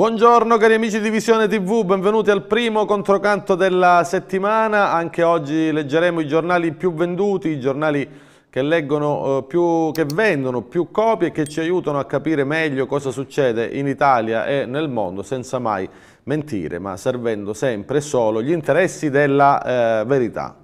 Buongiorno cari amici di Visione TV, benvenuti al primo controcanto della settimana. Anche oggi leggeremo i giornali più venduti, i giornali che, leggono, eh, più, che vendono più copie e che ci aiutano a capire meglio cosa succede in Italia e nel mondo senza mai mentire, ma servendo sempre e solo gli interessi della eh, verità.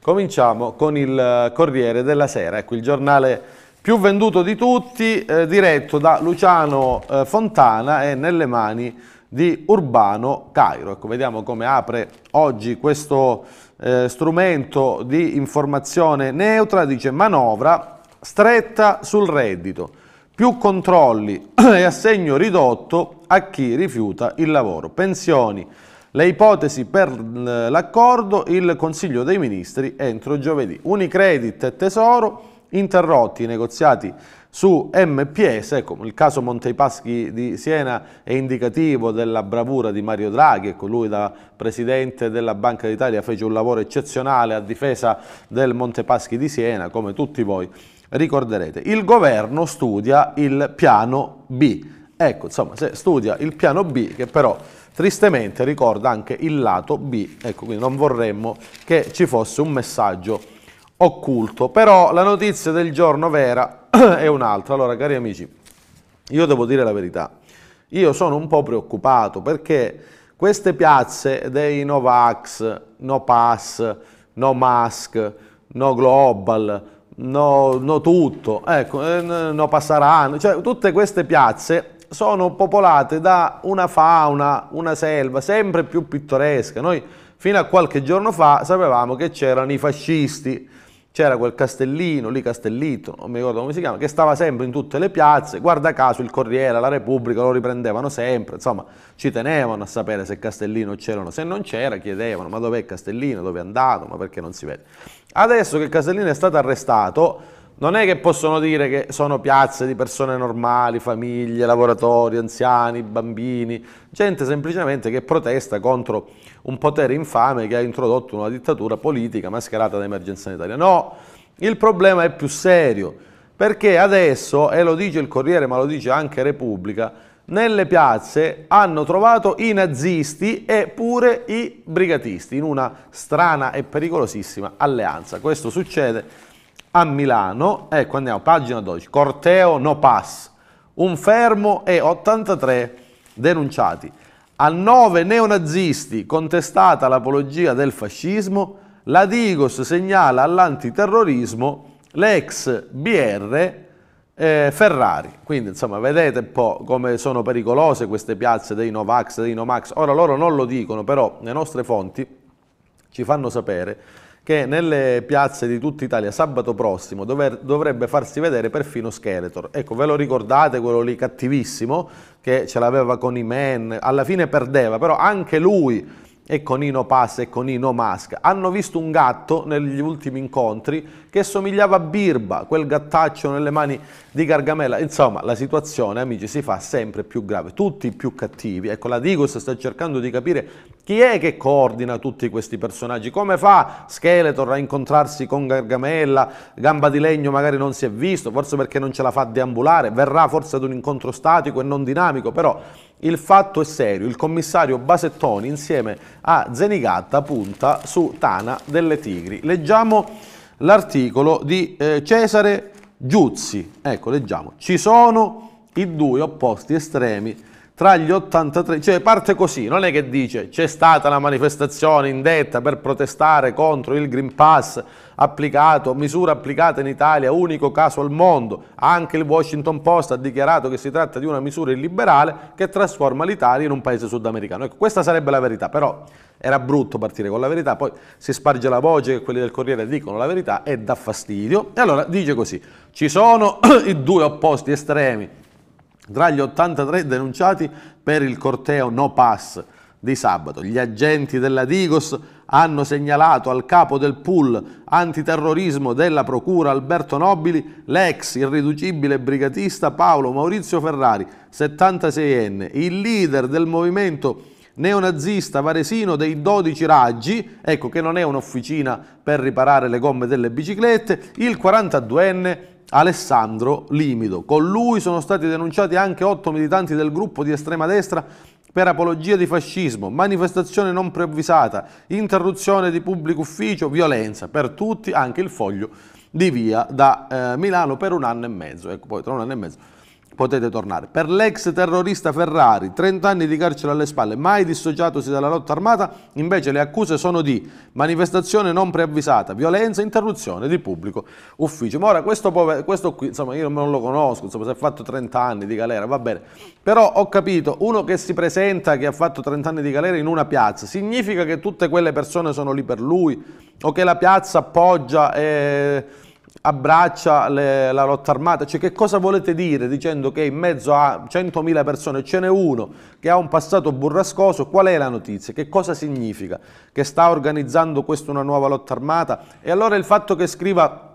Cominciamo con il eh, Corriere della Sera, ecco il giornale più venduto di tutti, eh, diretto da Luciano eh, Fontana e nelle mani di Urbano Cairo. Ecco, vediamo come apre oggi questo eh, strumento di informazione neutra, dice manovra stretta sul reddito, più controlli e assegno ridotto a chi rifiuta il lavoro, pensioni, le ipotesi per eh, l'accordo, il Consiglio dei Ministri entro giovedì. Unicredit e Tesoro interrotti i negoziati su MPS, ecco, il caso Monte di Siena è indicativo della bravura di Mario Draghi, ecco, lui da presidente della Banca d'Italia fece un lavoro eccezionale a difesa del Monte di Siena, come tutti voi ricorderete. Il governo studia il piano B, ecco, insomma, studia il piano B che però tristemente ricorda anche il lato B, ecco, quindi non vorremmo che ci fosse un messaggio occulto. Però la notizia del giorno vera è un'altra. Allora, cari amici, io devo dire la verità. Io sono un po' preoccupato perché queste piazze dei no vax, No Pass, No Mask, No Global, No, no Tutto, ecco, eh, No Passaranno, cioè tutte queste piazze sono popolate da una fauna, una selva sempre più pittoresca. Noi fino a qualche giorno fa sapevamo che c'erano i fascisti, c'era quel castellino lì, Castellito, non mi ricordo come si chiama, che stava sempre in tutte le piazze, guarda caso il Corriere, la Repubblica lo riprendevano sempre, insomma ci tenevano a sapere se Castellino c'era c'erano, se non c'era chiedevano ma dov'è Castellino, dove è andato, ma perché non si vede. Adesso che Castellino è stato arrestato, non è che possono dire che sono piazze di persone normali, famiglie, lavoratori, anziani, bambini, gente semplicemente che protesta contro un potere infame che ha introdotto una dittatura politica mascherata da emergenza sanitaria. No, il problema è più serio, perché adesso, e lo dice il Corriere ma lo dice anche Repubblica, nelle piazze hanno trovato i nazisti e pure i brigatisti in una strana e pericolosissima alleanza. Questo succede a Milano, ecco andiamo, pagina 12, corteo no pass, un fermo e 83 denunciati a nove neonazisti contestata l'apologia del fascismo, la Digos segnala all'antiterrorismo l'ex BR eh, Ferrari. Quindi insomma vedete un po' come sono pericolose queste piazze dei Novax, dei Nomax. Ora loro non lo dicono, però le nostre fonti ci fanno sapere che nelle piazze di tutta Italia sabato prossimo dovrebbe farsi vedere perfino Skeletor. Ecco, ve lo ricordate quello lì cattivissimo? che ce l'aveva con i men, alla fine perdeva, però anche lui e con Ino Pass e con Ino Mask hanno visto un gatto negli ultimi incontri che somigliava a Birba, quel gattaccio nelle mani di Gargamella. Insomma, la situazione, amici, si fa sempre più grave, tutti più cattivi. Ecco, la Digos sta cercando di capire chi è che coordina tutti questi personaggi? Come fa Skeletor a incontrarsi con Gargamella? Gamba di legno magari non si è visto, forse perché non ce la fa deambulare, verrà forse ad un incontro statico e non dinamico, però il fatto è serio, il commissario Basettoni insieme a Zenigatta punta su Tana delle Tigri. Leggiamo l'articolo di eh, Cesare Giuzzi, ecco leggiamo, ci sono i due opposti estremi tra gli 83, cioè parte così, non è che dice c'è stata la manifestazione indetta per protestare contro il Green Pass applicato, misura applicata in Italia, unico caso al mondo, anche il Washington Post ha dichiarato che si tratta di una misura illiberale che trasforma l'Italia in un paese sudamericano. Ecco, questa sarebbe la verità, però era brutto partire con la verità, poi si sparge la voce che quelli del Corriere dicono la verità e dà fastidio. E allora dice così, ci sono i due opposti estremi tra gli 83 denunciati per il corteo No Pass di sabato, gli agenti della Digos hanno segnalato al capo del pool antiterrorismo della Procura Alberto Nobili l'ex irriducibile brigatista Paolo Maurizio Ferrari, 76enne, il leader del movimento neonazista varesino dei 12 raggi, ecco che non è un'officina per riparare le gomme delle biciclette, il 42enne Alessandro Limido. Con lui sono stati denunciati anche otto militanti del gruppo di estrema destra per apologia di fascismo, manifestazione non preavvisata, interruzione di pubblico ufficio, violenza. Per tutti anche il foglio di via da eh, Milano per un anno e mezzo. Ecco, poi tra un anno e mezzo potete tornare. Per l'ex terrorista Ferrari, 30 anni di carcere alle spalle, mai dissociatosi dalla lotta armata, invece le accuse sono di manifestazione non preavvisata, violenza, interruzione di pubblico ufficio. Ma ora questo, pover- questo qui, insomma, io non lo conosco, insomma, se ha fatto 30 anni di galera, va bene. Però ho capito, uno che si presenta che ha fatto 30 anni di galera in una piazza, significa che tutte quelle persone sono lì per lui o che la piazza appoggia e abbraccia le, la lotta armata, cioè che cosa volete dire dicendo che in mezzo a 100.000 persone ce n'è uno che ha un passato burrascoso, qual è la notizia, che cosa significa che sta organizzando questa una nuova lotta armata e allora il fatto che scriva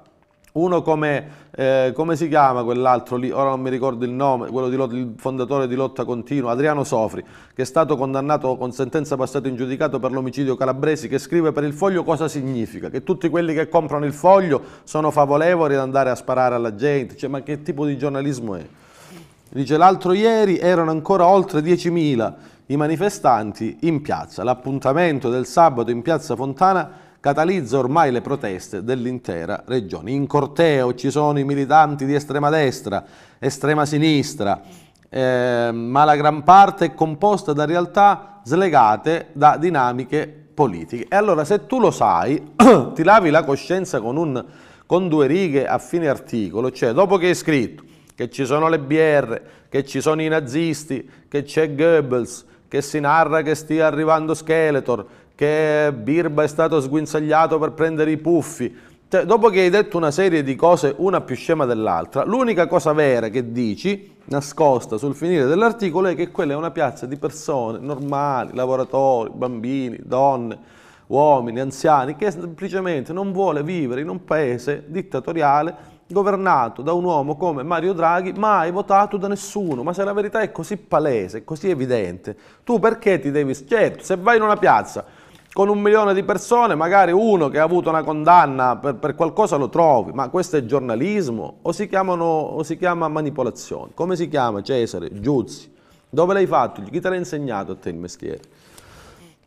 uno come, eh, come si chiama quell'altro lì, ora non mi ricordo il nome, quello di, il fondatore di Lotta Continua, Adriano Sofri, che è stato condannato con sentenza passata in giudicato per l'omicidio Calabresi, che scrive per il foglio cosa significa, che tutti quelli che comprano il foglio sono favorevoli ad andare a sparare alla gente, cioè, ma che tipo di giornalismo è? Dice l'altro ieri erano ancora oltre 10.000 i manifestanti in piazza, l'appuntamento del sabato in piazza Fontana catalizza ormai le proteste dell'intera regione. In corteo ci sono i militanti di estrema destra, estrema sinistra, eh, ma la gran parte è composta da realtà slegate da dinamiche politiche. E allora se tu lo sai, ti lavi la coscienza con, un, con due righe a fine articolo, cioè dopo che hai scritto che ci sono le BR, che ci sono i nazisti, che c'è Goebbels, che si narra che stia arrivando Skeletor, che Birba è stato sguinzagliato per prendere i puffi. Cioè, dopo che hai detto una serie di cose, una più scema dell'altra, l'unica cosa vera che dici, nascosta sul finire dell'articolo, è che quella è una piazza di persone normali, lavoratori, bambini, donne, uomini, anziani, che semplicemente non vuole vivere in un paese dittatoriale governato da un uomo come Mario Draghi, mai votato da nessuno. Ma se la verità è così palese, così evidente, tu perché ti devi... Certo, se vai in una piazza con un milione di persone, magari uno che ha avuto una condanna per, per qualcosa lo trovi, ma questo è giornalismo o si, chiamano, o si chiama manipolazione? Come si chiama Cesare, Giuzzi? Dove l'hai fatto? Chi te l'ha insegnato a te il mestiere?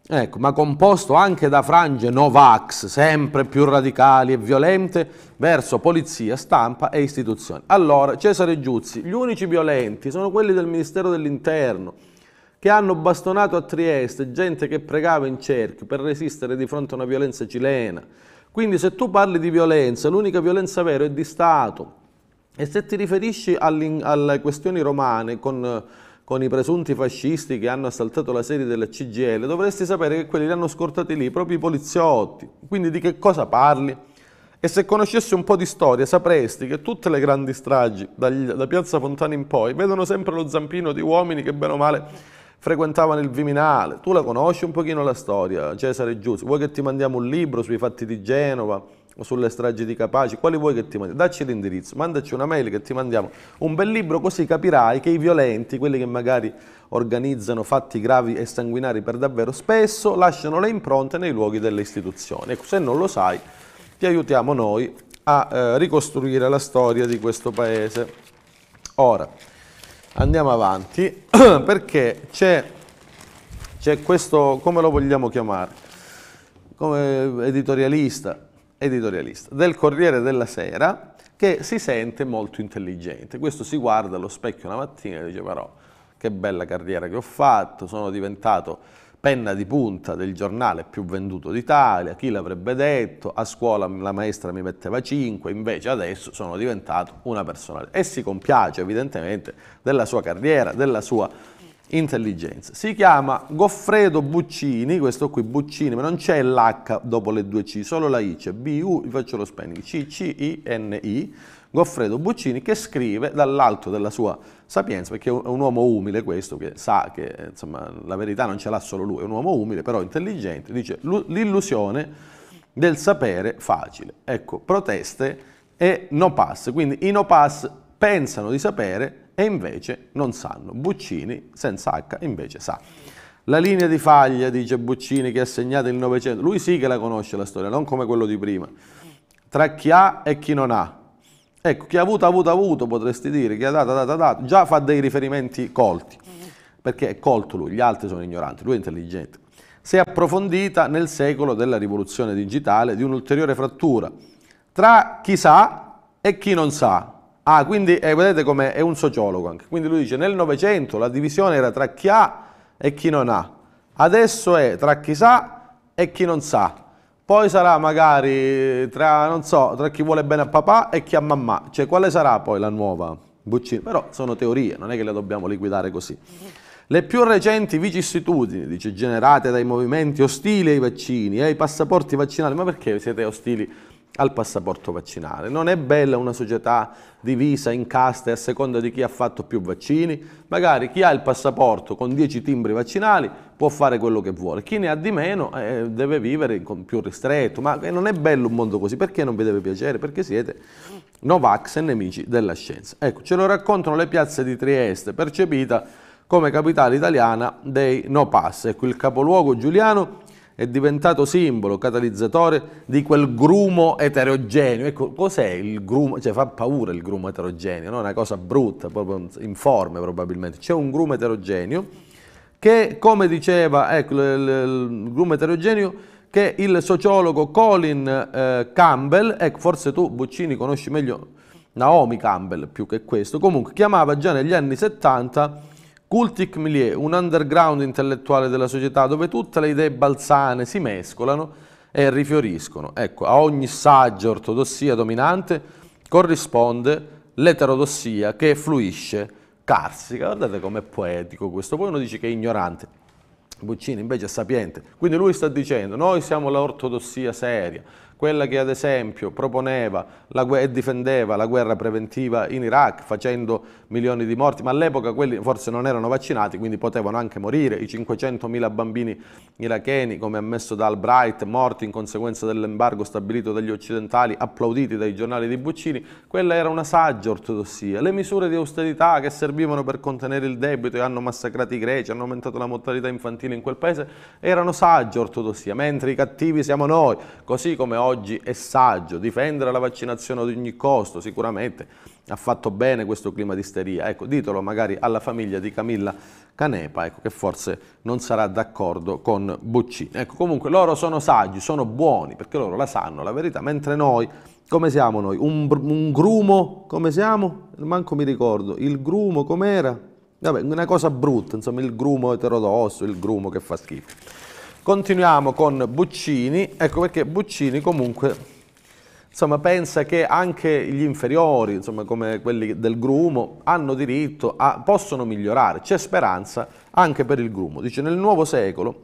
Ecco, ma composto anche da frange Novax, sempre più radicali e violente, verso polizia, stampa e istituzioni. Allora, Cesare Giuzzi, gli unici violenti sono quelli del Ministero dell'Interno, che hanno bastonato a Trieste gente che pregava in cerchio per resistere di fronte a una violenza cilena. Quindi se tu parli di violenza, l'unica violenza vera è di Stato. E se ti riferisci alle questioni romane con, con, i presunti fascisti che hanno assaltato la sede della CGL, dovresti sapere che quelli li hanno scortati lì proprio i poliziotti. Quindi di che cosa parli? E se conoscessi un po' di storia sapresti che tutte le grandi stragi, da Piazza Fontana in poi, vedono sempre lo zampino di uomini che bene o male frequentavano il Viminale. Tu la conosci un pochino la storia, Cesare Giuzzi. Vuoi che ti mandiamo un libro sui fatti di Genova o sulle stragi di Capaci? Quali vuoi che ti mandiamo? Dacci l'indirizzo, mandaci una mail che ti mandiamo un bel libro così capirai che i violenti, quelli che magari organizzano fatti gravi e sanguinari per davvero, spesso lasciano le impronte nei luoghi delle istituzioni. Ecco, se non lo sai, ti aiutiamo noi a eh, ricostruire la storia di questo paese. Ora, Andiamo avanti perché c'è, questo, come lo vogliamo chiamare? Come editorialista, editorialista del Corriere della Sera che si sente molto intelligente. Questo si guarda allo specchio una mattina e dice però che bella carriera che ho fatto, sono diventato penna di punta del giornale più venduto d'Italia, chi l'avrebbe detto, a scuola la maestra mi metteva 5, invece adesso sono diventato una persona E si compiace evidentemente della sua carriera, della sua intelligenza. Si chiama Goffredo Buccini, questo qui Buccini, ma non c'è l'H dopo le due C, solo la I, c'è B, U, vi faccio lo spelling, C, C, I, N, I Goffredo Buccini che scrive dall'alto della sua sapienza, perché è un uomo umile questo, che sa che insomma, la verità non ce l'ha solo lui, è un uomo umile però intelligente, dice l'illusione del sapere facile. Ecco, proteste e no pass, quindi i no pass pensano di sapere e invece non sanno. Buccini senza H invece sa. La linea di faglia, dice Buccini, che ha segnato il Novecento, lui sì che la conosce la storia, non come quello di prima. Tra chi ha e chi non ha, Ecco, chi ha avuto, avuto, avuto, potresti dire, chi ha dato, dato, dato, già fa dei riferimenti colti, perché è colto lui, gli altri sono ignoranti, lui è intelligente. Si è approfondita nel secolo della rivoluzione digitale di un'ulteriore frattura tra chi sa e chi non sa. Ah, quindi eh, vedete come è un sociologo anche. Quindi lui dice, nel Novecento la divisione era tra chi ha e chi non ha. Adesso è tra chi sa e chi non sa. Poi sarà magari tra, non so, tra chi vuole bene a papà e chi a mamma. Cioè, quale sarà poi la nuova Buccini? Però sono teorie, non è che le dobbiamo liquidare così. Le più recenti vicissitudini, dice, generate dai movimenti ostili ai vaccini e ai passaporti vaccinali. Ma perché siete ostili? al passaporto vaccinale. Non è bella una società divisa in caste a seconda di chi ha fatto più vaccini, magari chi ha il passaporto con 10 timbri vaccinali può fare quello che vuole, chi ne ha di meno eh, deve vivere con più ristretto, ma eh, non è bello un mondo così, perché non vi deve piacere? Perché siete Novax e nemici della scienza. Ecco, ce lo raccontano le piazze di Trieste, percepita come capitale italiana dei No Pass. Ecco, il capoluogo giuliano è diventato simbolo, catalizzatore di quel grumo eterogeneo. Ecco, cos'è il grumo? Cioè fa paura il grumo eterogeneo, no? è una cosa brutta, proprio informe probabilmente. C'è un grumo eterogeneo che, come diceva, ecco, il, grumo eterogeneo che il sociologo Colin eh, Campbell, ecco, forse tu Buccini conosci meglio Naomi Campbell più che questo, comunque chiamava già negli anni 70 Cultic Milieu, un underground intellettuale della società dove tutte le idee balzane si mescolano e rifioriscono. Ecco, a ogni saggia ortodossia dominante corrisponde l'eterodossia che fluisce carsica. Guardate com'è poetico questo. Poi uno dice che è ignorante. Buccini invece è sapiente. Quindi lui sta dicendo, noi siamo l'ortodossia seria, quella che ad esempio proponeva e difendeva la guerra preventiva in Iraq facendo milioni di morti, ma all'epoca quelli forse non erano vaccinati, quindi potevano anche morire, i 500.000 bambini iracheni, come ammesso da Albright, morti in conseguenza dell'embargo stabilito dagli occidentali, applauditi dai giornali di Buccini, quella era una saggia ortodossia. Le misure di austerità che servivano per contenere il debito e hanno massacrato i greci, hanno aumentato la mortalità infantile in quel paese, erano saggia ortodossia, mentre i cattivi siamo noi, così come oggi oggi è saggio, difendere la vaccinazione ad ogni costo, sicuramente ha fatto bene questo clima di isteria. Ecco, ditelo magari alla famiglia di Camilla Canepa, ecco, che forse non sarà d'accordo con Boccini. Ecco, comunque loro sono saggi, sono buoni, perché loro la sanno, la verità, mentre noi, come siamo noi? Un, un grumo, come siamo? Manco mi ricordo, il grumo com'era? Vabbè, una cosa brutta, insomma, il grumo eterodosso, il grumo che fa schifo. Continuiamo con Buccini, ecco perché Buccini comunque insomma, pensa che anche gli inferiori, insomma, come quelli del grumo, hanno diritto, a, possono migliorare, c'è speranza anche per il grumo. Dice nel nuovo secolo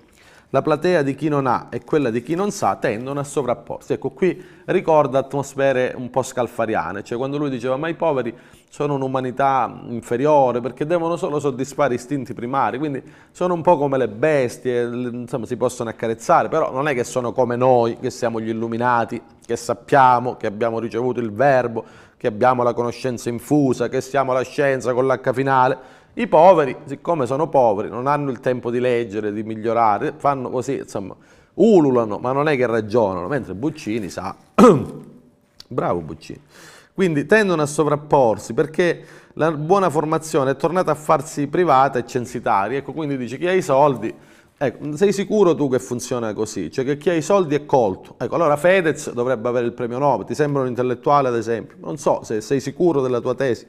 la platea di chi non ha e quella di chi non sa tendono a sovrapporsi. Ecco, qui ricorda atmosfere un po' scalfariane, cioè quando lui diceva ma i poveri sono un'umanità inferiore perché devono solo soddisfare istinti primari, quindi sono un po' come le bestie, insomma si possono accarezzare, però non è che sono come noi, che siamo gli illuminati, che sappiamo, che abbiamo ricevuto il verbo, che abbiamo la conoscenza infusa, che siamo la scienza con l'H finale, i poveri, siccome sono poveri, non hanno il tempo di leggere, di migliorare, fanno così, insomma, ululano, ma non è che ragionano, mentre Buccini sa, bravo Buccini. Quindi tendono a sovrapporsi perché la buona formazione è tornata a farsi privata e censitaria, ecco quindi dice chi ha i soldi, ecco, sei sicuro tu che funziona così, cioè che chi ha i soldi è colto, ecco allora Fedez dovrebbe avere il premio Nobel, ti sembra un intellettuale ad esempio, non so se sei sicuro della tua tesi.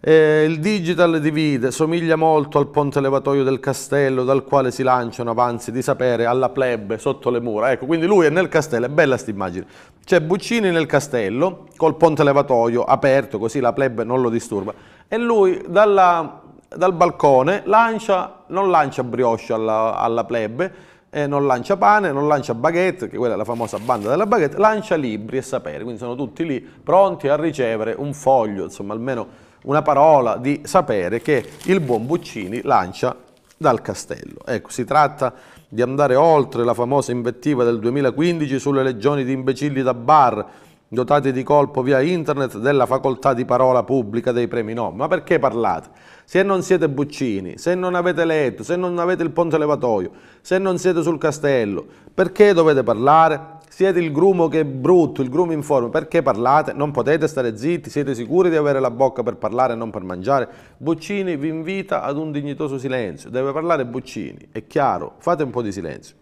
Eh, il digital divide somiglia molto al ponte levatoio del castello dal quale si lanciano avanzi di sapere alla plebe sotto le mura. Ecco, quindi lui è nel castello, è bella questa immagine. C'è Buccini nel castello col ponte levatoio aperto così la plebe non lo disturba e lui dalla, dal balcone lancia, non lancia brioche alla, alla plebe, eh, non lancia pane, non lancia baguette, che quella è la famosa banda della baguette, lancia libri e sapere, quindi sono tutti lì pronti a ricevere un foglio, insomma almeno una parola di sapere che il buon Buccini lancia dal castello. Ecco, si tratta di andare oltre la famosa invettiva del 2015 sulle legioni di imbecilli da bar dotati di colpo via internet della facoltà di parola pubblica dei premi no. Ma perché parlate? Se non siete Buccini, se non avete letto, se non avete il ponte levatoio, se non siete sul castello, perché dovete parlare? Siete il grumo che è brutto, il grumo informe. Perché parlate? Non potete stare zitti? Siete sicuri di avere la bocca per parlare e non per mangiare? Buccini vi invita ad un dignitoso silenzio. Deve parlare Buccini, è chiaro. Fate un po' di silenzio.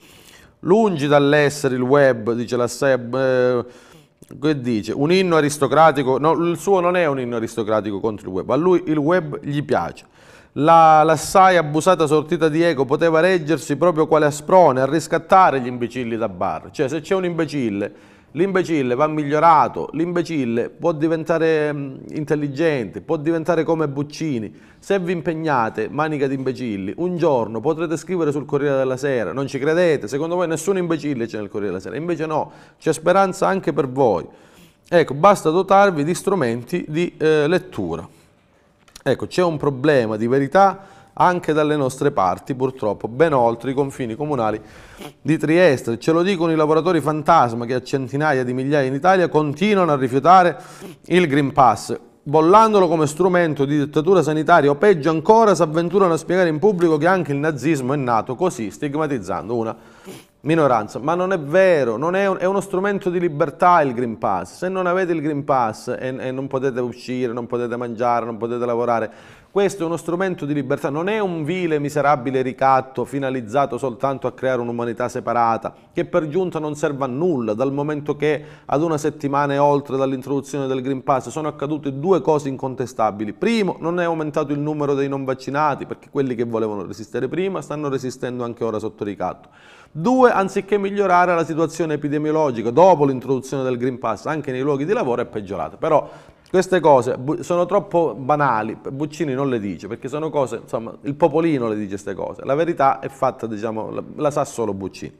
Lungi dall'essere il web, dice la SEB. Eh, che dice? Un inno aristocratico. No, il suo non è un inno aristocratico contro il web. A lui il web gli piace la, l'assai abusata sortita di Eco poteva reggersi proprio quale asprone a riscattare gli imbecilli da bar. Cioè se c'è un imbecille, l'imbecille va migliorato, l'imbecille può diventare mh, mm, intelligente, può diventare come Buccini. Se vi impegnate, manica di imbecilli, un giorno potrete scrivere sul Corriere della Sera, non ci credete, secondo voi nessun imbecille c'è nel Corriere della Sera, invece no, c'è speranza anche per voi. Ecco, basta dotarvi di strumenti di eh, lettura. Ecco, c'è un problema di verità anche dalle nostre parti, purtroppo, ben oltre i confini comunali di Trieste. Ce lo dicono i lavoratori fantasma che a centinaia di migliaia in Italia continuano a rifiutare il Green Pass bollandolo come strumento di dittatura sanitaria o peggio ancora si avventurano a spiegare in pubblico che anche il nazismo è nato così, stigmatizzando una minoranza, ma non è vero, non è, un, è, uno strumento di libertà il Green Pass, se non avete il Green Pass e, e, non potete uscire, non potete mangiare, non potete lavorare, questo è uno strumento di libertà, non è un vile, miserabile ricatto finalizzato soltanto a creare un'umanità separata, che per giunta non serve a nulla, dal momento che ad una settimana e oltre dall'introduzione del Green Pass sono accadute due cose incontestabili. Primo, non è aumentato il numero dei non vaccinati, perché quelli che volevano resistere prima stanno resistendo anche ora sotto ricatto. Due, anziché migliorare la situazione epidemiologica dopo l'introduzione del Green Pass anche nei luoghi di lavoro è peggiorata. Però queste cose sono troppo banali, Buccini non le dice, perché sono cose, insomma, il popolino le dice queste cose. La verità è fatta, diciamo, la, la sa solo Buccini.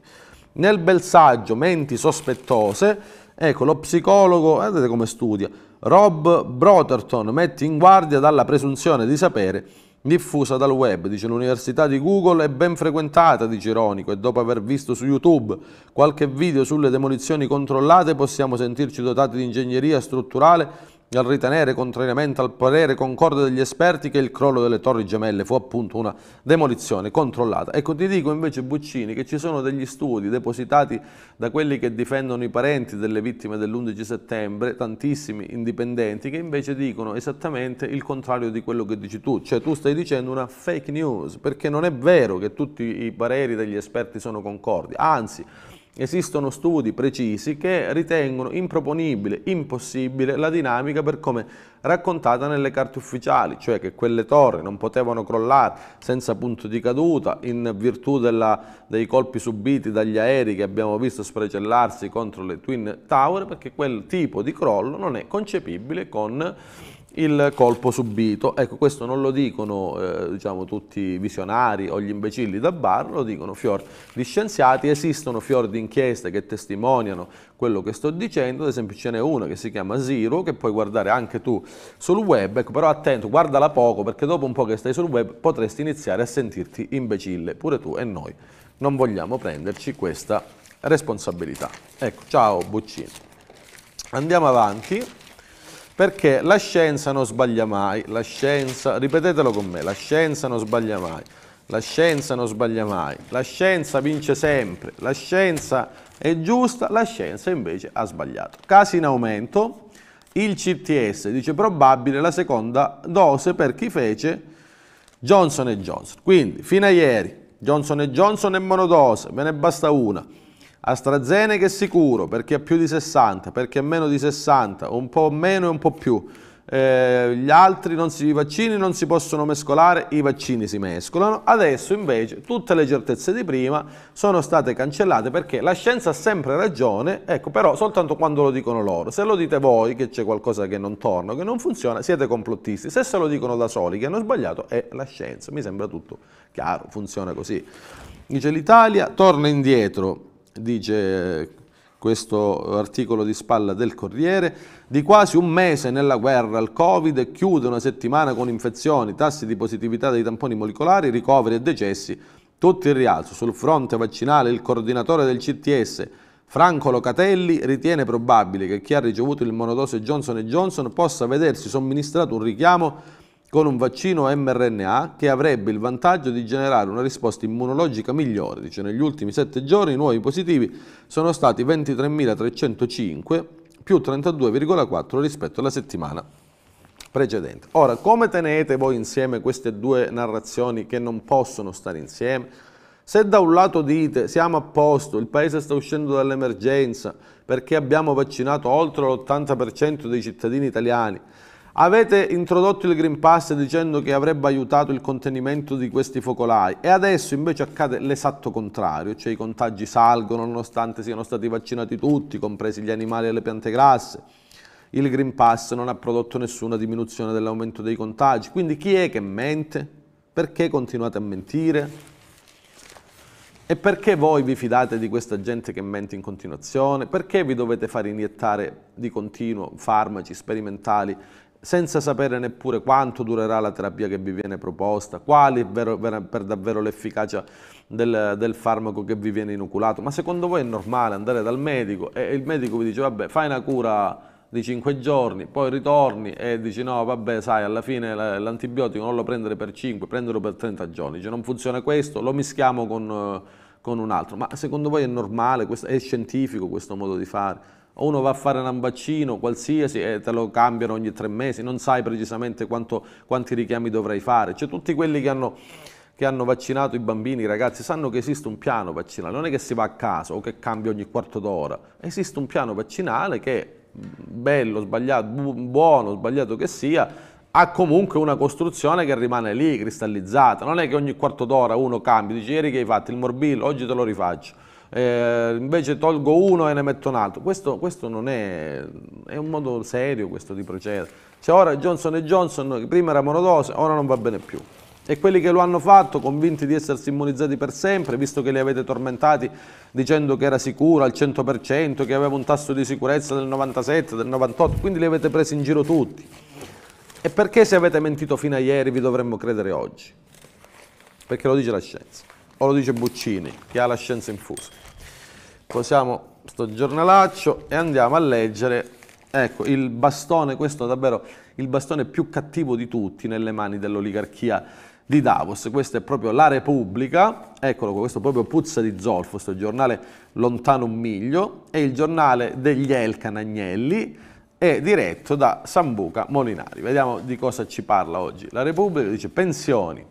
Nel bel saggio Menti sospettose, ecco, lo psicologo, guardate come studia, Rob Brotherton mette in guardia dalla presunzione di sapere diffusa dal web, dice l'università di Google è ben frequentata, dice Ironico, e dopo aver visto su YouTube qualche video sulle demolizioni controllate possiamo sentirci dotati di ingegneria strutturale al ritenere, contrariamente al parere concorde degli esperti, che il crollo delle torri gemelle fu appunto una demolizione controllata. Ecco, ti dico invece Buccini che ci sono degli studi depositati da quelli che difendono i parenti delle vittime dell'11 settembre, tantissimi indipendenti, che invece dicono esattamente il contrario di quello che dici tu, cioè tu stai dicendo una fake news, perché non è vero che tutti i pareri degli esperti sono concordi, anzi esistono studi precisi che ritengono improponibile, impossibile la dinamica per come raccontata nelle carte ufficiali, cioè che quelle torri non potevano crollare senza punto di caduta in virtù della, dei colpi subiti dagli aerei che abbiamo visto sfrecellarsi contro le Twin Tower perché quel tipo di crollo non è concepibile con il colpo subito. Ecco, questo non lo dicono eh, diciamo, tutti i visionari o gli imbecilli da bar, lo dicono fior di scienziati, esistono fior di inchieste che testimoniano quello che sto dicendo, ad esempio ce n'è una che si chiama Zero, che puoi guardare anche tu sul web, ecco, però attento, guardala poco perché dopo un po' che stai sul web potresti iniziare a sentirti imbecille, pure tu e noi non vogliamo prenderci questa responsabilità. Ecco, ciao Buccini. Andiamo avanti perché la scienza non sbaglia mai, la scienza, ripetetelo con me, la scienza non sbaglia mai, la scienza non sbaglia mai, la scienza vince sempre, la scienza è giusta, la scienza invece ha sbagliato. Casi in aumento, il CTS dice probabile la seconda dose per chi fece Johnson Johnson. Quindi fino a ieri Johnson Johnson è monodose, me ne basta una. AstraZeneca è sicuro perché ha più di 60, perché ha meno di 60, un po' meno e un po' più. Eh, gli altri non si, vaccini non si possono mescolare, i vaccini si mescolano. Adesso invece tutte le certezze di prima sono state cancellate perché la scienza ha sempre ragione, ecco però soltanto quando lo dicono loro. Se lo dite voi che c'è qualcosa che non torna, che non funziona, siete complottisti. Se se lo dicono da soli che hanno sbagliato è la scienza. Mi sembra tutto chiaro, funziona così. Dice l'Italia torna indietro dice questo articolo di spalla del Corriere, di quasi un mese nella guerra al Covid, chiude una settimana con infezioni, tassi di positività dei tamponi molecolari, ricoveri e decessi, tutti in rialzo. Sul fronte vaccinale il coordinatore del CTS, Franco Locatelli, ritiene probabile che chi ha ricevuto il monodose Johnson Johnson possa vedersi somministrato un richiamo con un vaccino mRNA che avrebbe il vantaggio di generare una risposta immunologica migliore. Dice, negli ultimi 7 giorni i nuovi positivi sono stati 23.305 più 32,4 rispetto alla settimana precedente. Ora, come tenete voi insieme queste due narrazioni che non possono stare insieme? Se da un lato dite siamo a posto, il paese sta uscendo dall'emergenza perché abbiamo vaccinato oltre l'80% dei cittadini italiani, Avete introdotto il Green Pass dicendo che avrebbe aiutato il contenimento di questi focolai e adesso invece accade l'esatto contrario, cioè i contagi salgono nonostante siano stati vaccinati tutti, compresi gli animali e le piante grasse. Il Green Pass non ha prodotto nessuna diminuzione dell'aumento dei contagi, quindi chi è che mente? Perché continuate a mentire? E perché voi vi fidate di questa gente che mente in continuazione? Perché vi dovete far iniettare di continuo farmaci sperimentali senza sapere neppure quanto durerà la terapia che vi viene proposta, quali vero, per davvero l'efficacia del, del, farmaco che vi viene inoculato. Ma secondo voi è normale andare dal medico e il medico vi dice vabbè fai una cura di 5 giorni, poi ritorni e dici no vabbè sai alla fine l'antibiotico non lo prendere per 5, prenderlo per 30 giorni, cioè non funziona questo, lo mischiamo con, con un altro. Ma secondo voi è normale, è scientifico questo modo di fare? o uno va a fare un ambaccino qualsiasi e te lo cambiano ogni tre mesi, non sai precisamente quanto, quanti richiami dovrai fare. Cioè tutti quelli che hanno, che hanno vaccinato i bambini, i ragazzi, sanno che esiste un piano vaccinale, non è che si va a caso o che cambia ogni quarto d'ora, esiste un piano vaccinale che, bello, sbagliato, buono, sbagliato che sia, ha comunque una costruzione che rimane lì, cristallizzata, non è che ogni quarto d'ora uno cambia, dice ieri che hai fatto il morbillo, oggi te lo rifaccio eh, invece tolgo uno e ne metto un altro. Questo, questo non è, è, un modo serio questo di procedere. Cioè ora Johnson Johnson, prima era monodose, ora non va bene più. E quelli che lo hanno fatto, convinti di essersi immunizzati per sempre, visto che li avete tormentati dicendo che era sicuro al 100%, che aveva un tasso di sicurezza del 97, del 98, quindi li avete presi in giro tutti. E perché se avete mentito fino a ieri vi dovremmo credere oggi? Perché lo dice la scienza o lo dice Buccini, che ha la scienza infusa. Posiamo questo giornalaccio e andiamo a leggere, ecco, il bastone, questo è davvero il bastone più cattivo di tutti nelle mani dell'oligarchia di Davos, questa è proprio la Repubblica, eccolo qua, questo proprio puzza di zolfo, questo giornale lontano un miglio, è il giornale degli Elcan Agnelli, è diretto da Sambuca Molinari. Vediamo di cosa ci parla oggi. La Repubblica dice pensioni,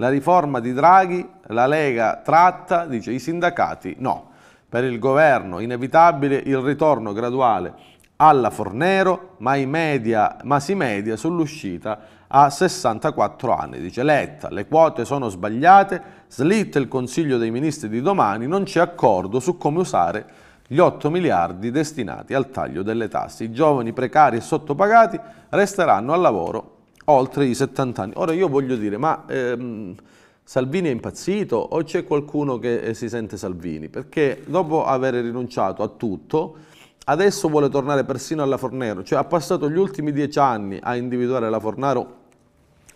la riforma di Draghi, la Lega tratta, dice i sindacati no. Per il governo inevitabile il ritorno graduale alla Fornero, ma, media, ma si media sull'uscita a 64 anni. Dice Letta, le quote sono sbagliate, slitta il Consiglio dei Ministri di domani, non c'è accordo su come usare gli 8 miliardi destinati al taglio delle tasse. I giovani precari e sottopagati resteranno al lavoro oltre i 70 anni. Ora io voglio dire, ma ehm, Salvini è impazzito o c'è qualcuno che eh, si sente Salvini? Perché dopo aver rinunciato a tutto, adesso vuole tornare persino alla Fornero, cioè ha passato gli ultimi dieci anni a individuare la Fornero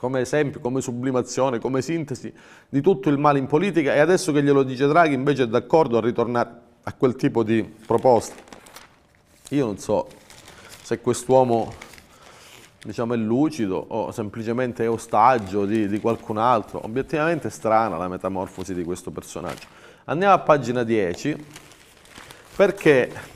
come esempio, come sublimazione, come sintesi di tutto il male in politica e adesso che glielo dice Draghi invece è d'accordo a ritornare a quel tipo di proposta. Io non so se quest'uomo diciamo, è lucido o semplicemente è ostaggio di, di qualcun altro. Obiettivamente è strana la metamorfosi di questo personaggio. Andiamo a pagina 10, perché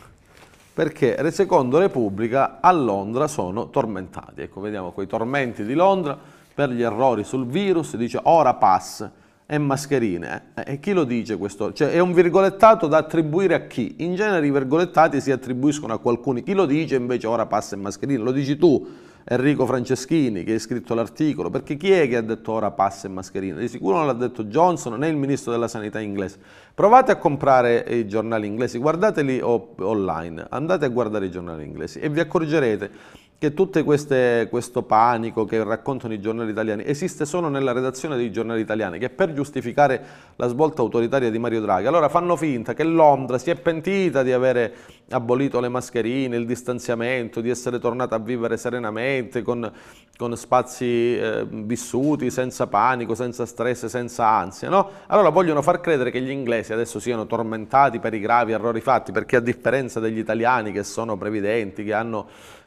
perché secondo Repubblica a Londra sono tormentati. Ecco, vediamo quei tormenti di Londra per gli errori sul virus, dice ora pass e mascherine. Eh, e chi lo dice questo? Cioè è un virgolettato da attribuire a chi? In genere i virgolettati si attribuiscono a qualcuno. Chi lo dice invece ora pass e mascherine? Lo dici tu, Enrico Franceschini che ha scritto l'articolo, perché chi è che ha detto ora passa e mascherina? Di sicuro non l'ha detto Johnson né il ministro della sanità inglese. Provate a comprare i giornali inglesi, guardateli online, andate a guardare i giornali inglesi e vi accorgerete che tutto questo panico che raccontano i giornali italiani esiste solo nella redazione dei giornali italiani che per giustificare la svolta autoritaria di Mario Draghi allora fanno finta che Londra si è pentita di avere abolito le mascherine, il distanziamento, di essere tornata a vivere serenamente con, con spazi eh, vissuti senza panico, senza stress, senza ansia no? allora vogliono far credere che gli inglesi adesso siano tormentati per i gravi errori fatti perché a differenza degli italiani che sono previdenti, che hanno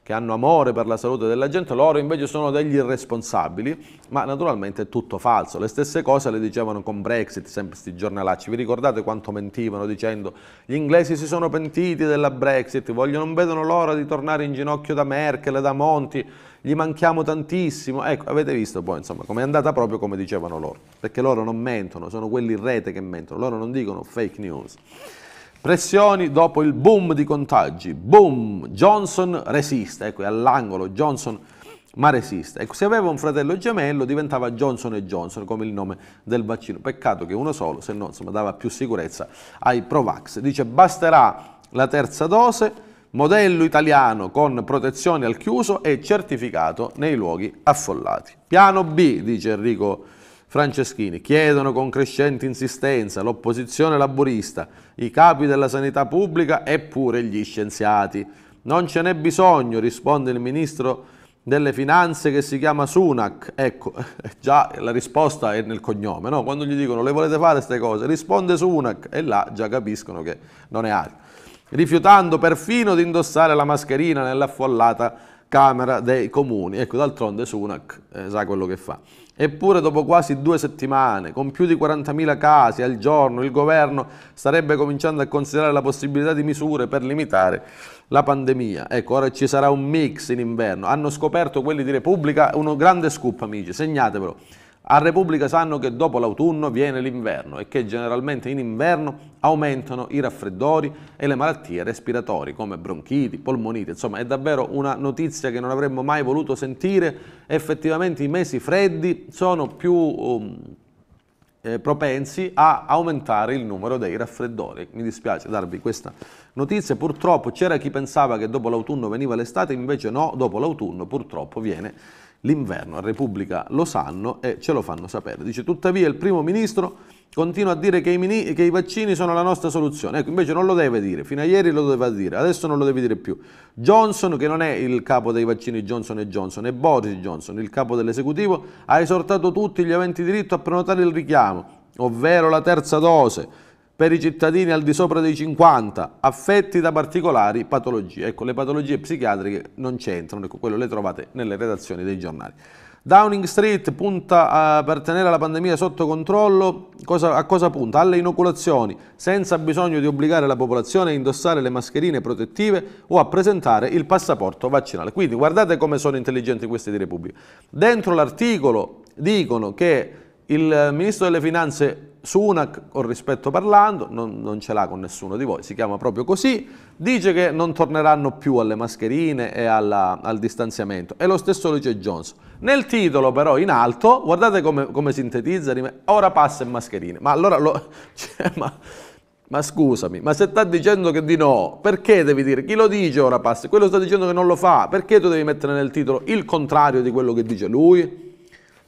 che hanno amore per la salute della gente, loro invece sono degli irresponsabili, ma naturalmente è tutto falso. Le stesse cose le dicevano con Brexit, sempre questi giornalacci. Vi ricordate quanto mentivano dicendo gli inglesi si sono pentiti della Brexit, vogliono, non vedono l'ora di tornare in ginocchio da Merkel, da Monti, gli manchiamo tantissimo. Ecco, avete visto poi, insomma, com'è andata proprio come dicevano loro, perché loro non mentono, sono quelli in rete che mentono, loro non dicono fake news. Pressioni dopo il boom di contagi. Boom, Johnson resiste, ecco, è all'angolo Johnson ma resiste. Ecco, se aveva un fratello gemello diventava Johnson Johnson come il nome del vaccino. Peccato che uno solo, se no insomma, dava più sicurezza ai Provax. Dice basterà la terza dose, modello italiano con protezione al chiuso e certificato nei luoghi affollati. Piano B, dice Enrico Franceschini chiedono con crescente insistenza l'opposizione laburista, i capi della sanità pubblica e pure gli scienziati. Non ce n'è bisogno, risponde il ministro delle finanze che si chiama Sunak. Ecco, già la risposta è nel cognome, no? Quando gli dicono le volete fare queste cose, risponde Sunak e là già capiscono che non è altro. Rifiutando perfino di indossare la mascherina nell'affollata Camera dei Comuni. Ecco, d'altronde Sunak eh, sa quello che fa. Eppure dopo quasi due settimane, con più di 40.000 casi al giorno, il governo starebbe cominciando a considerare la possibilità di misure per limitare la pandemia. Ecco, ora ci sarà un mix in inverno. Hanno scoperto quelli di Repubblica uno grande scoop, amici, segnatevelo. A Repubblica sanno che dopo l'autunno viene l'inverno e che generalmente in inverno aumentano i raffreddori e le malattie respiratorie come bronchiti, polmonite, insomma è davvero una notizia che non avremmo mai voluto sentire, effettivamente i mesi freddi sono più um, eh, propensi a aumentare il numero dei raffreddori. Mi dispiace darvi questa notizia, purtroppo c'era chi pensava che dopo l'autunno veniva l'estate, invece no, dopo l'autunno purtroppo viene l'inverno a Repubblica lo sanno e ce lo fanno sapere. Dice tuttavia il primo ministro continua a dire che i, che i, vaccini sono la nostra soluzione. Ecco, invece non lo deve dire, fino a ieri lo doveva dire, adesso non lo deve dire più. Johnson, che non è il capo dei vaccini Johnson Johnson, è Boris Johnson, il capo dell'esecutivo, ha esortato tutti gli aventi diritto a prenotare il richiamo, ovvero la terza dose per i cittadini al di sopra dei 50 affetti da particolari patologie. Ecco, le patologie psichiatriche non c'entrano, ecco, quello le trovate nelle redazioni dei giornali. Downing Street punta a, per tenere la pandemia sotto controllo, cosa, a cosa punta? Alle inoculazioni, senza bisogno di obbligare la popolazione a indossare le mascherine protettive o a presentare il passaporto vaccinale. Quindi guardate come sono intelligenti questi di Repubblica. Dentro l'articolo dicono che il eh, Ministro delle Finanze Sunak, con rispetto parlando, non, non, ce l'ha con nessuno di voi, si chiama proprio così, dice che non torneranno più alle mascherine e alla, al distanziamento. E lo stesso dice Johnson. Nel titolo però in alto, guardate come, come sintetizza, ora passa in mascherine. Ma allora, lo, cioè, ma, ma, scusami, ma se sta dicendo che di no, perché devi dire? Chi lo dice ora passa? Quello sta dicendo che non lo fa, perché tu devi mettere nel titolo il contrario di quello che dice lui?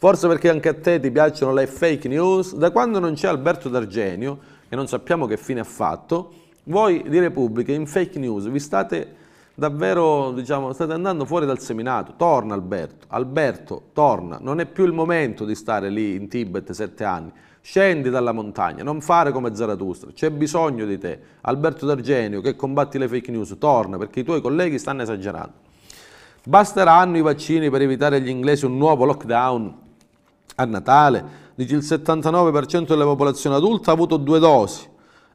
Forse perché anche a te ti piacciono le fake news? Da quando non c'è Alberto D'Argenio, e non sappiamo che fine ha fatto, voi di Repubblica in fake news vi state davvero, diciamo, state andando fuori dal seminato. Torna Alberto, Alberto, torna. Non è più il momento di stare lì in Tibet sette anni. Scendi dalla montagna, non fare come Zaratustra, c'è bisogno di te. Alberto D'Argenio che combatti le fake news, torna perché i tuoi colleghi stanno esagerando. Basteranno i vaccini per evitare agli inglesi un nuovo lockdown? A Natale dice il 79% della popolazione adulta ha avuto due dosi.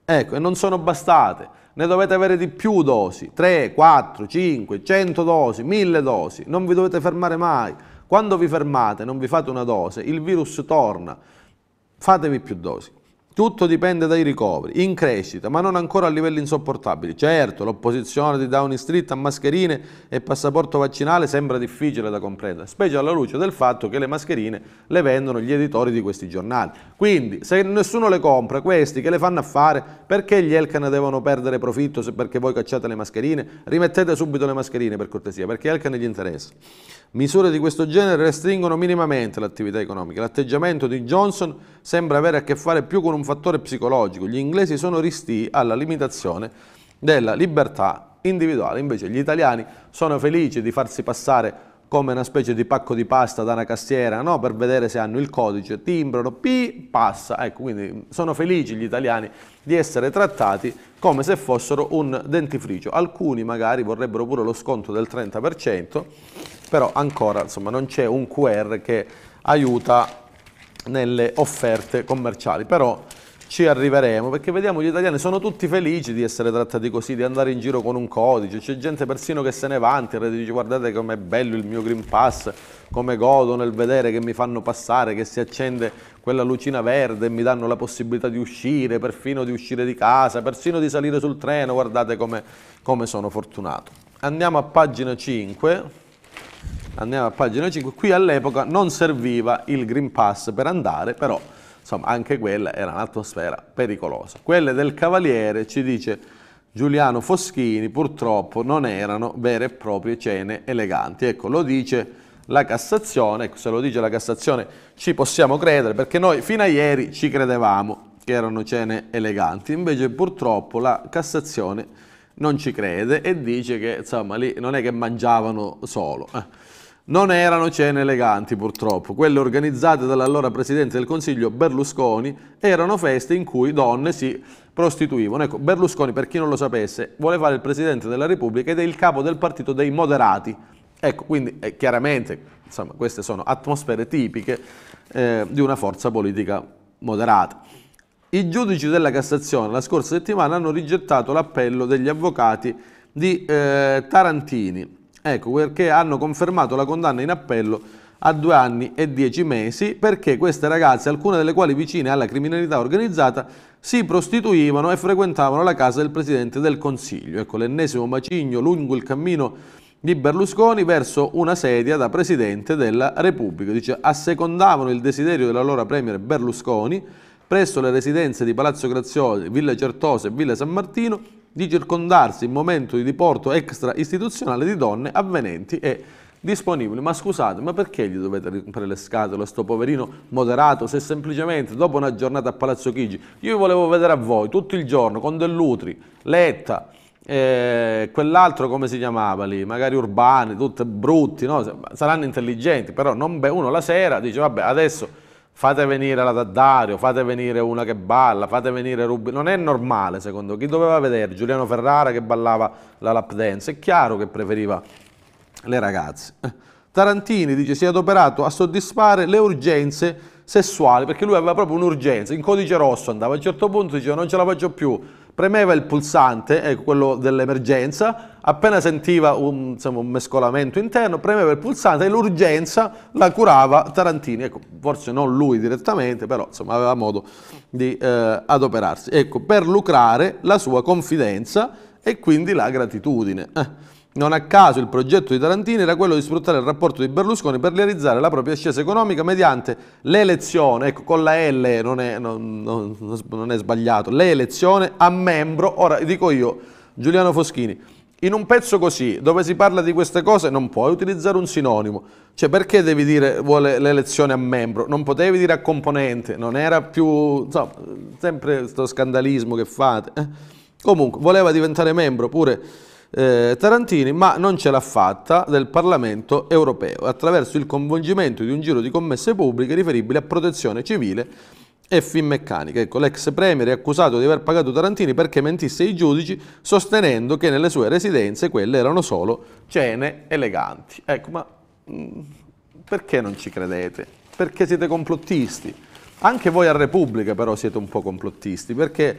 Ecco, e non sono bastate, ne dovete avere di più dosi, 3, 4, 5, 100 dosi, 1000 dosi, non vi dovete fermare mai. Quando vi fermate, non vi fate una dose, il virus torna. Fatevi più dosi. Tutto dipende dai ricoveri, in crescita, ma non ancora a livelli insopportabili. Certo, l'opposizione di Downing Street a mascherine e passaporto vaccinale sembra difficile da comprendere, specie alla luce del fatto che le mascherine le vendono gli editori di questi giornali. Quindi, se nessuno le compra, questi che le fanno a fare, perché gli Elkan devono perdere profitto se perché voi cacciate le mascherine? Rimettete subito le mascherine per cortesia, perché Elkan gli interessa. Misure di questo genere restringono minimamente l'attività economica. L'atteggiamento di Johnson sembra avere a che fare più con un fattore psicologico. Gli inglesi sono ristii alla limitazione della libertà individuale, invece gli italiani sono felici di farsi passare come una specie di pacco di pasta da una cassiera, no? per vedere se hanno il codice, timbrano, pi, passa. Ecco, quindi sono felici gli italiani di essere trattati come se fossero un dentifricio. Alcuni magari vorrebbero pure lo sconto del 30%, però ancora insomma, non c'è un QR che aiuta nelle offerte commerciali. Però ci arriveremo, perché vediamo gli italiani sono tutti felici di essere trattati così, di andare in giro con un codice, c'è gente persino che se ne vanti e dice guardate com'è bello il mio Green Pass, come godo nel vedere che mi fanno passare, che si accende quella lucina verde e mi danno la possibilità di uscire, perfino di uscire di casa, persino di salire sul treno, guardate come, come sono fortunato. Andiamo a pagina 5. Andiamo a pagina 5, qui all'epoca non serviva il Green Pass per andare, però Insomma, anche quella era un'atmosfera pericolosa. Quelle del Cavaliere, ci dice Giuliano Foschini, purtroppo non erano vere e proprie cene eleganti. Ecco, lo dice la Cassazione, ecco, se lo dice la Cassazione ci possiamo credere, perché noi fino a ieri ci credevamo che erano cene eleganti, invece purtroppo la Cassazione non ci crede e dice che insomma lì non è che mangiavano solo. Eh. Non erano cene eleganti purtroppo, quelle organizzate dall'allora Presidente del Consiglio Berlusconi erano feste in cui donne si prostituivano. Ecco, Berlusconi, per chi non lo sapesse, vuole fare il Presidente della Repubblica ed è il capo del partito dei moderati. Ecco, quindi eh, chiaramente insomma, queste sono atmosfere tipiche eh, di una forza politica moderata. I giudici della Cassazione la scorsa settimana hanno rigettato l'appello degli avvocati di eh, Tarantini Ecco, perché hanno confermato la condanna in appello a due anni e dieci mesi perché queste ragazze, alcune delle quali vicine alla criminalità organizzata, si prostituivano e frequentavano la casa del Presidente del Consiglio. Ecco, l'ennesimo macigno lungo il cammino di Berlusconi verso una sedia da Presidente della Repubblica. Dice, assecondavano il desiderio dell'allora Premier Berlusconi presso le residenze di Palazzo Graziosi, Villa Certose e Villa San Martino di circondarsi in momento di riporto extra istituzionale di donne avvenenti e disponibili. Ma scusate, ma perché gli dovete rompere le scatole a sto poverino moderato se semplicemente dopo una giornata a Palazzo Chigi io volevo vedere a voi tutto il giorno con Dell'Utri, Letta, eh, quell'altro come si chiamava lì, magari urbani, tutti brutti, no? saranno intelligenti, però uno la sera dice vabbè adesso fate venire la Daddario, fate venire una che balla, fate venire Rubi. Non è normale, secondo me. Chi doveva vedere Giuliano Ferrara che ballava la lap dance? È chiaro che preferiva le ragazze. Tarantini dice si è adoperato a soddisfare le urgenze sessuali, perché lui aveva proprio un'urgenza, in codice rosso andava, a un certo punto diceva non ce la faccio più, premeva il pulsante, ecco quello dell'emergenza, appena sentiva un, insomma, un, mescolamento interno, premeva il pulsante e l'urgenza la curava Tarantini, ecco, forse non lui direttamente, però insomma, aveva modo di eh, adoperarsi, ecco, per lucrare la sua confidenza e quindi la gratitudine. Eh. Non a caso il progetto di Tarantini era quello di sfruttare il rapporto di Berlusconi per realizzare la propria ascesa economica mediante l'elezione, ecco con la L non è, non, non, non è sbagliato, l'elezione a membro, ora dico io, Giuliano Foschini, in un pezzo così, dove si parla di queste cose, non puoi utilizzare un sinonimo. Cioè, perché devi dire vuole l'elezione a membro? Non potevi dire a componente, non era più... insomma, sempre questo scandalismo che fate. Eh? Comunque, voleva diventare membro pure eh, Tarantini, ma non ce l'ha fatta del Parlamento europeo attraverso il coinvolgimento di un giro di commesse pubbliche riferibili a protezione civile e Finmeccanica. Ecco, l'ex premier è accusato di aver pagato Tarantini perché mentisse ai giudici sostenendo che nelle sue residenze quelle erano solo cene eleganti. Ecco, ma mh, mm, perché non ci credete? Perché siete complottisti? Anche voi a Repubblica però siete un po' complottisti, perché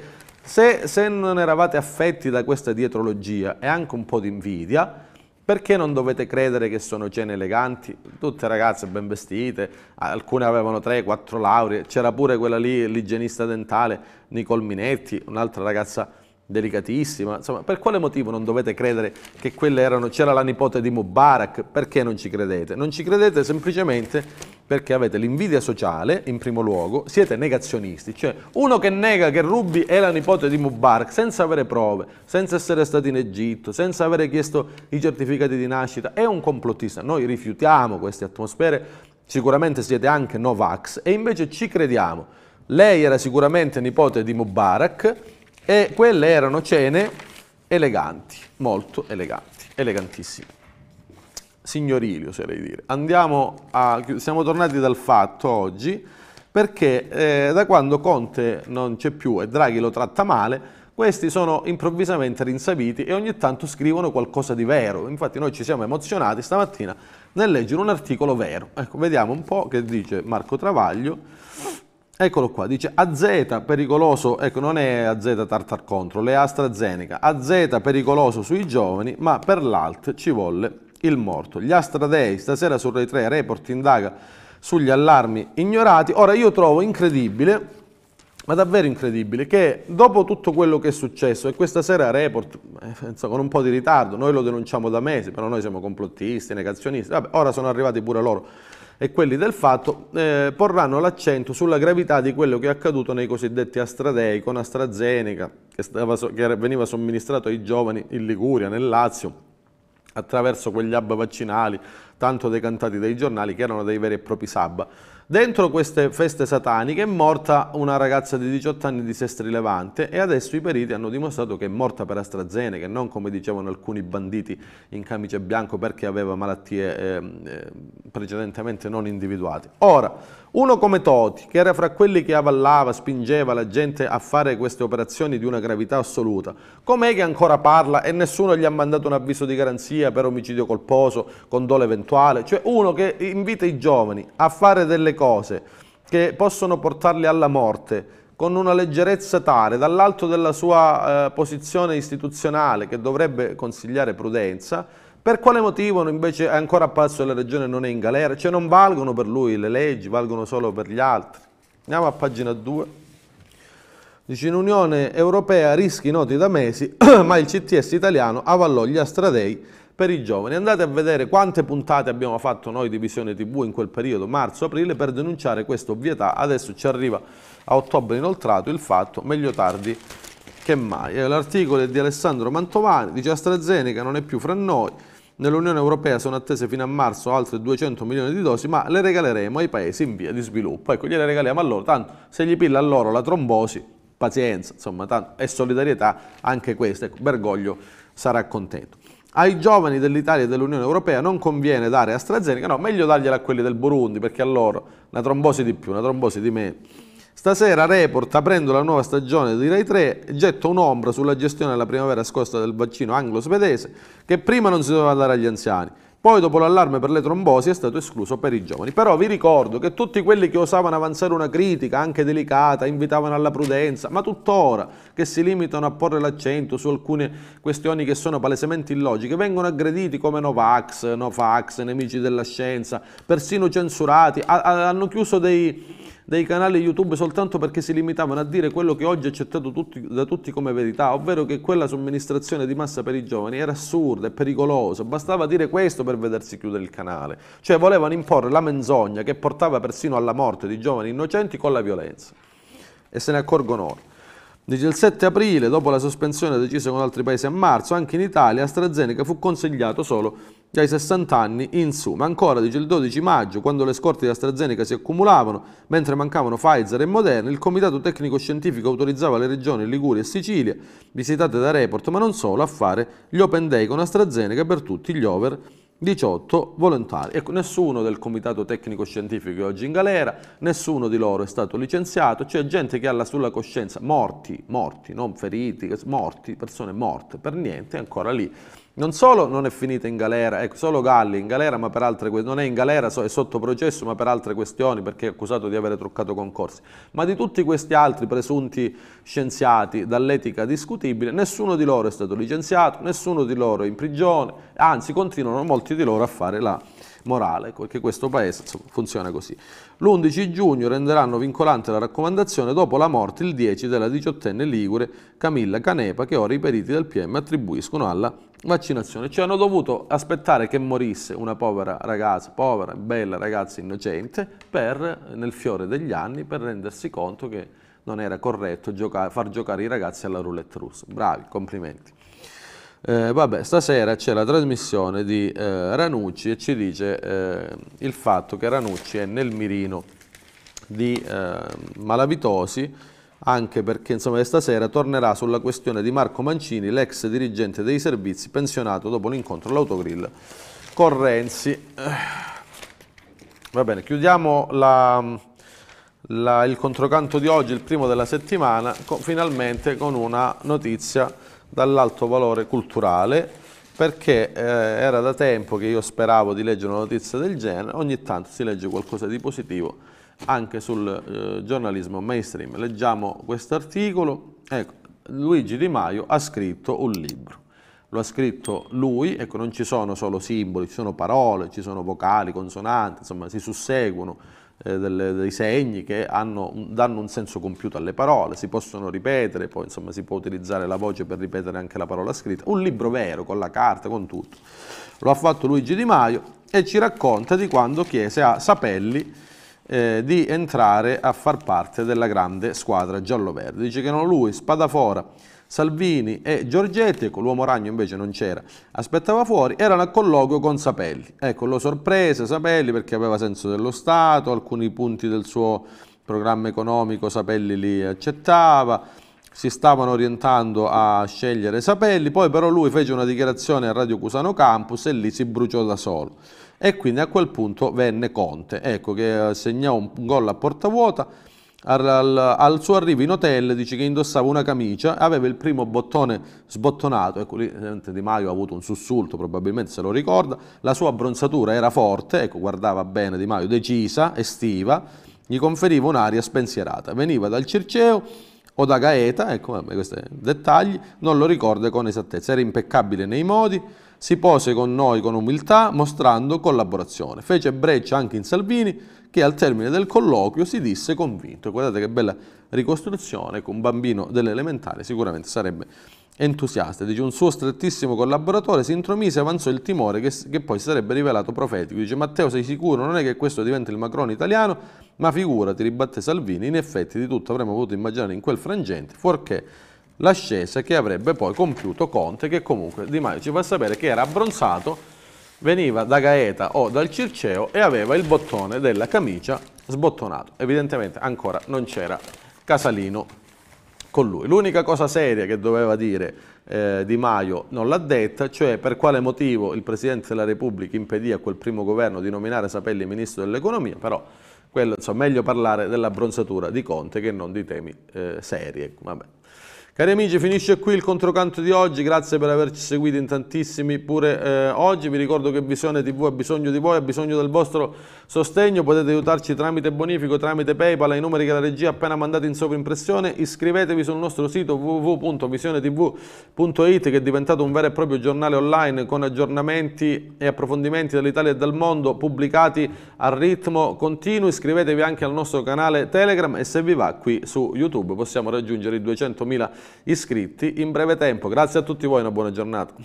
se, se, non eravate affetti da questa dietrologia e anche un po' di invidia, perché non dovete credere che sono cene eleganti? Tutte ragazze ben vestite, alcune avevano 3-4 lauree, c'era pure quella lì, l'igienista dentale, Nicole Minetti, un'altra ragazza delicatissima, insomma, per quale motivo non dovete credere che quelle erano, c'era la nipote di Mubarak, perché non ci credete? Non ci credete semplicemente perché avete l'invidia sociale, in primo luogo, siete negazionisti, cioè uno che nega che Rubi è la nipote di Mubarak senza avere prove, senza essere stato in Egitto, senza avere chiesto i certificati di nascita, è un complottista, noi rifiutiamo queste atmosfere, sicuramente siete anche Novax e invece ci crediamo. Lei era sicuramente nipote di Mubarak, e quelle erano cene eleganti, molto eleganti, elegantissime. Signorili, oserei dire. A, siamo tornati dal fatto oggi, perché eh, da quando Conte non c'è più e Draghi lo tratta male, questi sono improvvisamente rinsaviti e ogni tanto scrivono qualcosa di vero. Infatti noi ci siamo emozionati stamattina nel leggere un articolo vero. Ecco, vediamo un po' che dice Marco Travaglio Eccolo qua, dice AZ pericoloso, ecco non è AZ Tartar Control, è AstraZeneca, AZ pericoloso sui giovani, ma per l'alt ci volle il morto. Gli AstraDei stasera su Rai 3 report indaga sugli allarmi ignorati. Ora io trovo incredibile, ma davvero incredibile, che dopo tutto quello che è successo, e questa sera report, eh, con un po' di ritardo, noi lo denunciamo da mesi, però noi siamo complottisti, negazionisti, vabbè, ora sono arrivati pure loro e quelli del fatto eh, porranno l'accento sulla gravità di quello che è accaduto nei cosiddetti astradei con AstraZeneca che, stava, che veniva somministrato ai giovani in Liguria, nel Lazio attraverso quegli hub vaccinali tanto decantati dai giornali che erano dei veri e propri sabba. Dentro queste feste sataniche è morta una ragazza di 18 anni di Sestri Levante e adesso i periti hanno dimostrato che è morta per AstraZeneca, non come dicevano alcuni banditi in camice bianco perché aveva malattie ehm, eh, precedentemente non individuate. Ora, uno come Toti, che era fra quelli che avallava, spingeva la gente a fare queste operazioni di una gravità assoluta, com'è che ancora parla e nessuno gli ha mandato un avviso di garanzia per omicidio colposo, con dolo eventuale? Cioè uno che invita i giovani a fare delle cose che possono portarli alla morte, con una leggerezza tale, dall'alto della sua eh, posizione istituzionale che dovrebbe consigliare prudenza, per quale motivo invece è ancora a passo della regione non è in galera? Cioè non valgono per lui le leggi, valgono solo per gli altri. Andiamo a pagina 2. Dice in Unione Europea rischi noti da mesi, ma il CTS italiano avallò gli astradei per i giovani. Andate a vedere quante puntate abbiamo fatto noi di Visione TV in quel periodo, marzo-aprile, per denunciare questa ovvietà. Adesso ci arriva a ottobre inoltrato il fatto, meglio tardi che mai. Eh, l'articolo è di Alessandro Mantovani, dice AstraZeneca non è più fra noi, Nell'Unione Europea sono attese fino a marzo altre 200 milioni di dosi, ma le regaleremo ai paesi in via di sviluppo. Ecco, gliele regaliamo a loro, tanto se gli pilla a loro la trombosi, pazienza, insomma, tanto, e solidarietà anche questa. Ecco, Bergoglio sarà contento. Ai giovani dell'Italia e dell'Unione Europea non conviene dare AstraZeneca, no, meglio dargliela a quelli del Burundi, perché a loro una trombosi di più, una trombosi di meno Stasera Report, aprendo la nuova stagione di Rai 3, getta un'ombra sulla gestione della primavera scorsa del vaccino anglo-svedese, che prima non si doveva dare agli anziani, poi dopo l'allarme per le trombosi è stato escluso per i giovani. Però vi ricordo che tutti quelli che osavano avanzare una critica, anche delicata, invitavano alla prudenza, ma tuttora che si limitano a porre l'accento su alcune questioni che sono palesemente illogiche, vengono aggrediti come Novax, Nofax, nemici della scienza, persino censurati, hanno chiuso dei dei canali YouTube soltanto perché si limitavano a dire quello che oggi è accettato tutti, da tutti come verità, ovvero che quella somministrazione di massa per i giovani era assurda e pericolosa, bastava dire questo per vedersi chiudere il canale, cioè volevano imporre la menzogna che portava persino alla morte di giovani innocenti con la violenza. E se ne accorgono ora. Dice il 7 aprile, dopo la sospensione decisa con altri paesi a marzo, anche in Italia AstraZeneca fu consigliato solo dai 60 anni in su, ma ancora dice il 12 maggio, quando le scorte di AstraZeneca si accumulavano, mentre mancavano Pfizer e Moderna, il Comitato Tecnico Scientifico autorizzava le regioni Liguria e Sicilia, visitate da Report, ma non solo, a fare gli open day con AstraZeneca per tutti gli over 18 volontari. Ecco, nessuno del comitato tecnico scientifico è oggi in galera, nessuno di loro è stato licenziato, c'è gente che ha sulla coscienza morti, morti, non feriti, morti, persone morte per niente, ancora lì non solo non è finita in galera, ecco, solo Galli in galera, ma per altre questioni, non è in galera, è sotto processo, ma per altre questioni, perché è accusato di avere truccato concorsi. Ma di tutti questi altri presunti scienziati dall'etica discutibile, nessuno di loro è stato licenziato, nessuno di loro è in prigione, anzi continuano molti di loro a fare la morale, perché questo paese insomma, funziona così. L'11 giugno renderanno vincolante la raccomandazione dopo la morte il 10 della diciottenne ligure Camilla Canepa che ora i periti del PM attribuiscono alla vaccinazione. Cioè hanno dovuto aspettare che morisse una povera ragazza, povera, bella ragazza innocente, per, nel fiore degli anni, per rendersi conto che non era corretto giocare, far giocare i ragazzi alla roulette russa. Bravi, complimenti. Eh, vabbè, stasera c'è la trasmissione di eh, Ranucci e ci dice eh, il fatto che Ranucci è nel mirino di eh, malavitosi anche perché insomma stasera tornerà sulla questione di Marco Mancini, l'ex dirigente dei servizi pensionato dopo l'incontro all'autogrill con Renzi. Eh, va bene, chiudiamo la, la, il controcanto di oggi, il primo della settimana, con, finalmente con una notizia dall'alto valore culturale perché eh, era da tempo che io speravo di leggere una notizia del genere, ogni tanto si legge qualcosa di positivo anche sul eh, giornalismo mainstream. Leggiamo questo articolo, ecco, Luigi Di Maio ha scritto un libro, lo ha scritto lui, ecco, non ci sono solo simboli, ci sono parole, ci sono vocali, consonanti, insomma si susseguono, eh, delle, dei segni che hanno, danno un senso compiuto alle parole, si possono ripetere, poi insomma si può utilizzare la voce per ripetere anche la parola scritta, un libro vero con la carta, con tutto. Lo ha fatto Luigi Di Maio e ci racconta di quando chiese a Sapelli eh, di entrare a far parte della grande squadra giallo-verde. Dice che erano lui, Spadafora, Salvini e Giorgetti, ecco l'uomo ragno invece non c'era, aspettava fuori, erano a colloquio con Sapelli. Ecco, lo sorprese Sapelli perché aveva senso dello Stato, alcuni punti del suo programma economico Sapelli li accettava, si stavano orientando a scegliere Sapelli, poi però lui fece una dichiarazione a Radio Cusano Campus e lì si bruciò da solo. E quindi a quel punto venne Conte, ecco che eh, segnò un gol a porta vuota, al, al, suo arrivo in hotel dice che indossava una camicia, aveva il primo bottone sbottonato, ecco lì Di Maio ha avuto un sussulto, probabilmente se lo ricorda, la sua abbronzatura era forte, ecco guardava bene Di Maio, decisa, estiva, gli conferiva un'aria spensierata, veniva dal Circeo o da Gaeta, ecco questi dettagli, non lo ricorda con esattezza, era impeccabile nei modi, si pose con noi con umiltà, mostrando collaborazione. Fece breccia anche in Salvini, che al termine del colloquio si disse convinto. Guardate che bella ricostruzione, con un bambino dell'elementare sicuramente sarebbe entusiasta. Dice un suo strettissimo collaboratore si intromise e avanzò il timore che, che poi si sarebbe rivelato profetico. Dice Matteo sei sicuro non è che questo diventi il Macron italiano? Ma figurati, ribatte Salvini, in effetti di tutto avremmo potuto immaginare in quel frangente, fuorché l'ascesa che avrebbe poi compiuto Conte, che comunque Di Maio ci fa sapere che era abbronzato veniva da Gaeta o dal Circeo e aveva il bottone della camicia sbottonato. Evidentemente ancora non c'era Casalino con lui. L'unica cosa seria che doveva dire eh, Di Maio non l'ha detta, cioè per quale motivo il Presidente della Repubblica impedì a quel primo governo di nominare Sapelli ministro dell'economia, però quello, insomma, meglio parlare dell'abbronzatura di Conte che non di temi eh, seri. Ecco, vabbè. Cari amici, finisce qui il controcanto di oggi, grazie per averci seguito in tantissimi pure eh, oggi, vi ricordo che Visione TV ha bisogno di voi, ha bisogno del vostro sostegno, potete aiutarci tramite bonifico, tramite Paypal, ai numeri che la regia ha appena mandato in sovrimpressione, iscrivetevi sul nostro sito www.visionetv.it che è diventato un vero e proprio giornale online con aggiornamenti e approfondimenti dall'Italia e dal mondo pubblicati a ritmo continuo, iscrivetevi anche al nostro canale Telegram e se vi va qui su YouTube possiamo raggiungere i 200.000 iscritti in breve tempo. Grazie a tutti voi, una buona giornata.